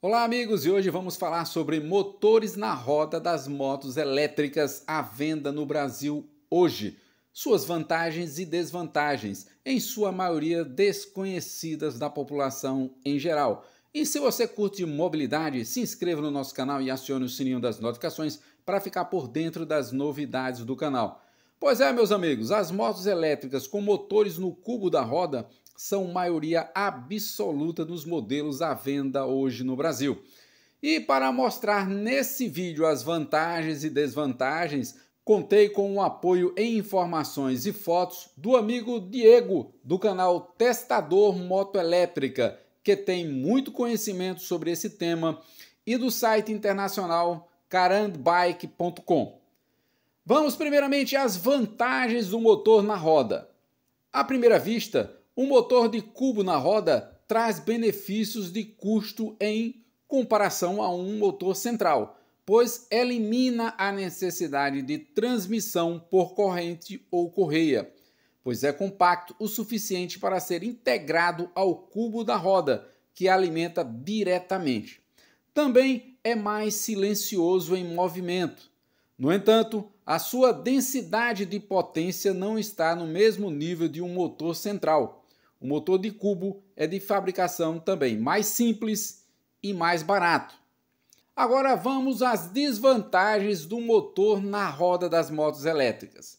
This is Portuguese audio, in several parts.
Olá, amigos, e hoje vamos falar sobre motores na roda das motos elétricas à venda no Brasil hoje. Suas vantagens e desvantagens, em sua maioria desconhecidas da população em geral. E se você curte mobilidade, se inscreva no nosso canal e acione o sininho das notificações para ficar por dentro das novidades do canal. Pois é, meus amigos, as motos elétricas com motores no cubo da roda são maioria absoluta dos modelos à venda hoje no Brasil. E para mostrar nesse vídeo as vantagens e desvantagens, contei com o apoio em informações e fotos do amigo Diego, do canal Testador Motoelétrica, que tem muito conhecimento sobre esse tema, e do site internacional carandbike.com. Vamos primeiramente às vantagens do motor na roda. À primeira vista, um motor de cubo na roda traz benefícios de custo em comparação a um motor central, pois elimina a necessidade de transmissão por corrente ou correia, pois é compacto o suficiente para ser integrado ao cubo da roda, que alimenta diretamente. Também é mais silencioso em movimento. No entanto, a sua densidade de potência não está no mesmo nível de um motor central, o motor de cubo é de fabricação também mais simples e mais barato. Agora vamos às desvantagens do motor na roda das motos elétricas.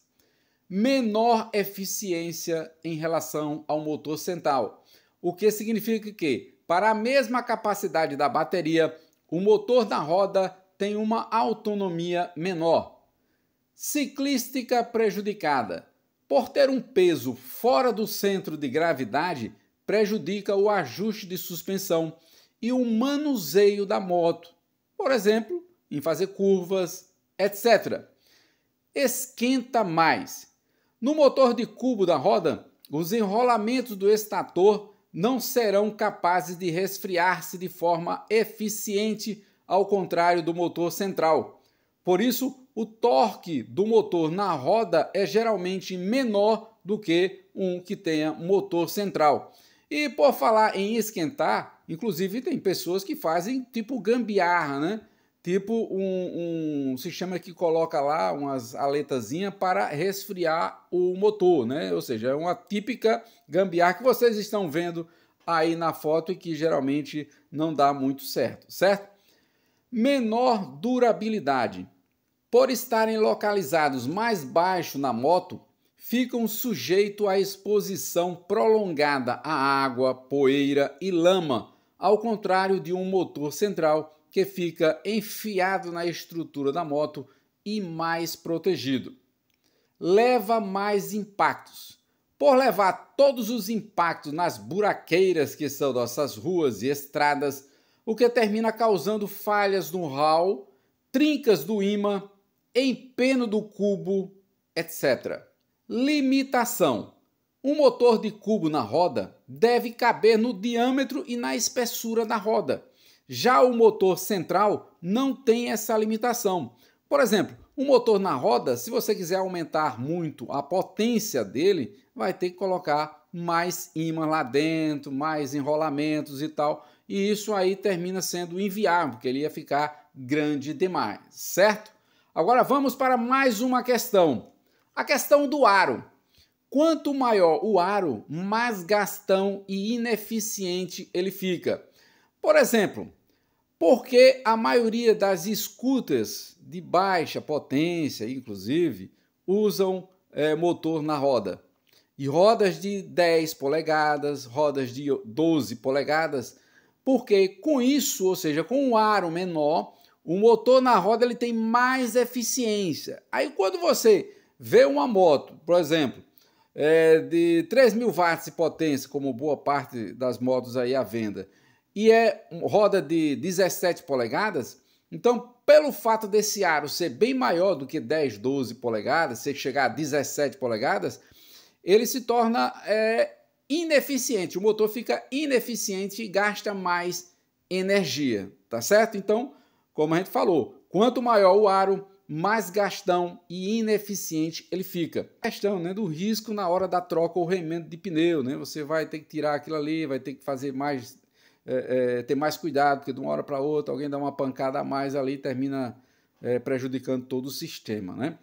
Menor eficiência em relação ao motor central, o que significa que, para a mesma capacidade da bateria, o motor na roda tem uma autonomia menor. Ciclística prejudicada por ter um peso fora do centro de gravidade, prejudica o ajuste de suspensão e o manuseio da moto, por exemplo, em fazer curvas, etc. Esquenta mais. No motor de cubo da roda, os enrolamentos do estator não serão capazes de resfriar-se de forma eficiente, ao contrário do motor central. Por isso, o torque do motor na roda é geralmente menor do que um que tenha motor central. E por falar em esquentar, inclusive tem pessoas que fazem tipo gambiarra, né? Tipo um, um sistema que coloca lá umas aletazinhas para resfriar o motor, né? Ou seja, é uma típica gambiarra que vocês estão vendo aí na foto e que geralmente não dá muito certo, certo? Menor durabilidade por estarem localizados mais baixo na moto, ficam sujeitos à exposição prolongada à água, poeira e lama, ao contrário de um motor central que fica enfiado na estrutura da moto e mais protegido. Leva mais impactos. Por levar todos os impactos nas buraqueiras que são nossas ruas e estradas, o que termina causando falhas no hall, trincas do imã empeno do cubo, etc. Limitação: um motor de cubo na roda deve caber no diâmetro e na espessura da roda. Já o motor central não tem essa limitação. Por exemplo, um motor na roda, se você quiser aumentar muito a potência dele, vai ter que colocar mais imã lá dentro, mais enrolamentos e tal. E isso aí termina sendo inviável, porque ele ia ficar grande demais, certo? Agora vamos para mais uma questão. A questão do aro. Quanto maior o aro, mais gastão e ineficiente ele fica. Por exemplo, por que a maioria das scooters de baixa potência, inclusive, usam é, motor na roda? E rodas de 10 polegadas, rodas de 12 polegadas, porque com isso, ou seja, com um aro menor, o motor na roda ele tem mais eficiência. Aí quando você vê uma moto, por exemplo, é, de 3 mil watts de potência, como boa parte das motos aí à venda, e é roda de 17 polegadas, então pelo fato desse aro ser bem maior do que 10, 12 polegadas, se chegar a 17 polegadas, ele se torna é, ineficiente, o motor fica ineficiente e gasta mais energia, tá certo? Então, como a gente falou, quanto maior o aro, mais gastão e ineficiente ele fica. A questão né, do risco na hora da troca ou remendo de pneu, né? Você vai ter que tirar aquilo ali, vai ter que fazer mais, é, é, ter mais cuidado, porque de uma hora para outra alguém dá uma pancada a mais ali e termina é, prejudicando todo o sistema, né?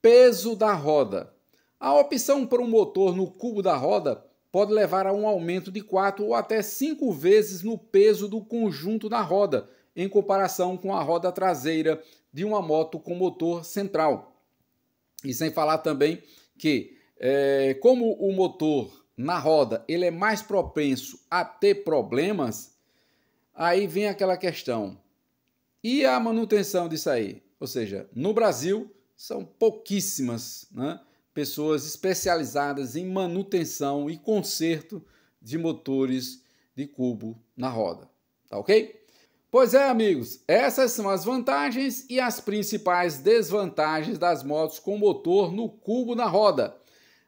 Peso da roda. A opção por um motor no cubo da roda pode levar a um aumento de 4 ou até 5 vezes no peso do conjunto da roda, em comparação com a roda traseira de uma moto com motor central. E sem falar também que, é, como o motor na roda ele é mais propenso a ter problemas, aí vem aquela questão. E a manutenção disso aí? Ou seja, no Brasil são pouquíssimas né, pessoas especializadas em manutenção e conserto de motores de cubo na roda. Tá ok? Pois é, amigos, essas são as vantagens e as principais desvantagens das motos com motor no cubo na roda.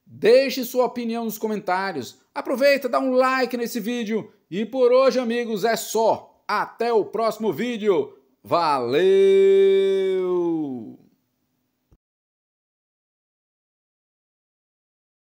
Deixe sua opinião nos comentários. Aproveita, dá um like nesse vídeo. E por hoje, amigos, é só. Até o próximo vídeo. Valeu!